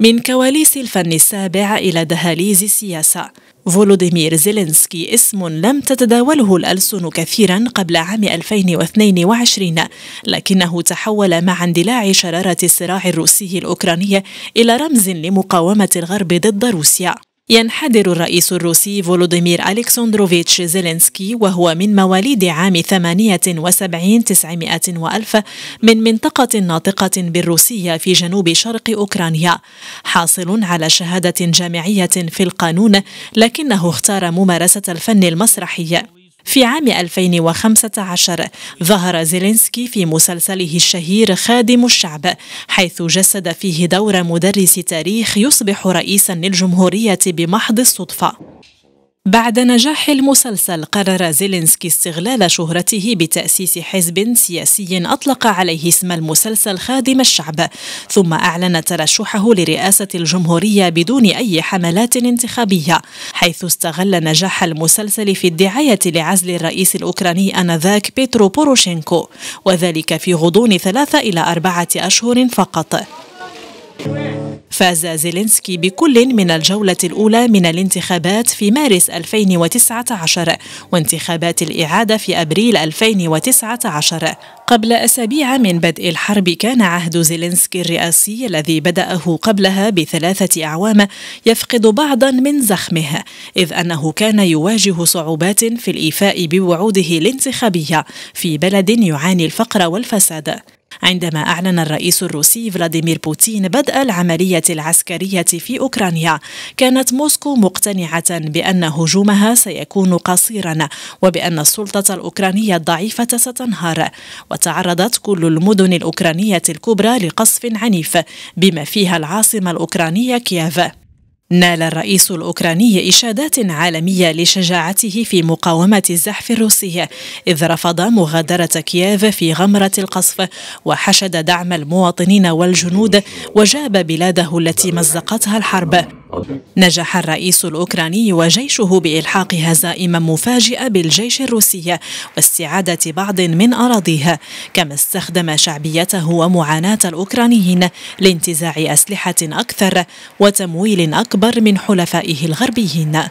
من كواليس الفن السابع إلى دهاليز السياسة فولوديمير زيلينسكي اسم لم تتداوله الألسن كثيرا قبل عام 2022 لكنه تحول مع اندلاع شرارة الصراع الروسي الأوكراني إلى رمز لمقاومة الغرب ضد روسيا ينحدر الرئيس الروسي فولوديمير ألكسندروفيتش زيلينسكي وهو من مواليد عام 78 900 وألف من منطقة ناطقة بالروسية في جنوب شرق أوكرانيا حاصل على شهادة جامعية في القانون لكنه اختار ممارسة الفن المسرحي في عام 2015 ظهر زيلينسكي في مسلسله الشهير خادم الشعب حيث جسد فيه دور مدرس تاريخ يصبح رئيسا للجمهورية بمحض الصدفة بعد نجاح المسلسل قرر زيلينسكي استغلال شهرته بتأسيس حزب سياسي أطلق عليه اسم المسلسل خادم الشعب ثم أعلن ترشحه لرئاسة الجمهورية بدون أي حملات انتخابية حيث استغل نجاح المسلسل في الدعاية لعزل الرئيس الأوكراني أنذاك بيترو بوروشينكو وذلك في غضون ثلاثة إلى أربعة أشهر فقط فاز زيلينسكي بكل من الجولة الأولى من الانتخابات في مارس 2019 وانتخابات الإعادة في أبريل 2019 قبل أسابيع من بدء الحرب كان عهد زيلينسكي الرئاسي الذي بدأه قبلها بثلاثة أعوام يفقد بعضا من زخمه إذ أنه كان يواجه صعوبات في الإيفاء بوعوده الانتخابية في بلد يعاني الفقر والفساد عندما أعلن الرئيس الروسي فلاديمير بوتين بدء العملية العسكرية في أوكرانيا كانت موسكو مقتنعة بأن هجومها سيكون قصيرا وبأن السلطة الأوكرانية الضعيفة ستنهار وتعرضت كل المدن الأوكرانية الكبرى لقصف عنيف بما فيها العاصمة الأوكرانية كييف نال الرئيس الأوكراني إشادات عالمية لشجاعته في مقاومة الزحف الروسي إذ رفض مغادرة كييف في غمرة القصف وحشد دعم المواطنين والجنود وجاب بلاده التي مزقتها الحرب نجح الرئيس الأوكراني وجيشه بإلحاق هزائم مفاجئة بالجيش الروسي واستعادة بعض من أراضيه كما استخدم شعبيته ومعاناة الأوكرانيين لانتزاع أسلحة أكثر وتمويل أكبر من حلفائه الغربيين